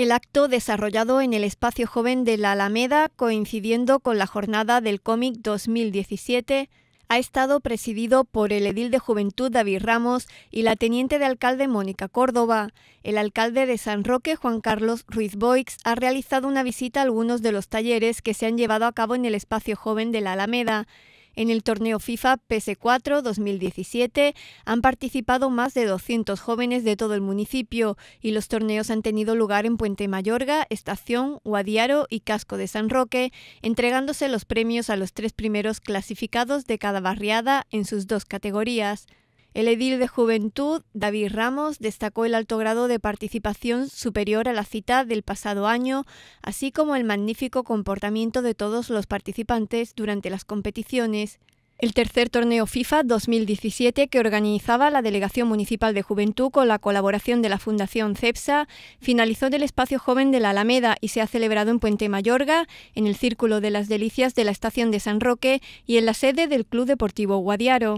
El acto desarrollado en el espacio joven de la Alameda, coincidiendo con la jornada del cómic 2017, ha estado presidido por el edil de Juventud David Ramos y la teniente de alcalde Mónica Córdoba. El alcalde de San Roque, Juan Carlos Ruiz Boix, ha realizado una visita a algunos de los talleres que se han llevado a cabo en el espacio joven de la Alameda. En el torneo FIFA PS4 2017 han participado más de 200 jóvenes de todo el municipio y los torneos han tenido lugar en Puente Mayorga, Estación, Guadiaro y Casco de San Roque, entregándose los premios a los tres primeros clasificados de cada barriada en sus dos categorías. El edil de Juventud, David Ramos, destacó el alto grado de participación superior a la cita del pasado año, así como el magnífico comportamiento de todos los participantes durante las competiciones. El tercer torneo FIFA 2017 que organizaba la Delegación Municipal de Juventud con la colaboración de la Fundación CEPSA finalizó en el Espacio Joven de la Alameda y se ha celebrado en Puente Mayorga, en el Círculo de las Delicias de la Estación de San Roque y en la sede del Club Deportivo Guadiaro.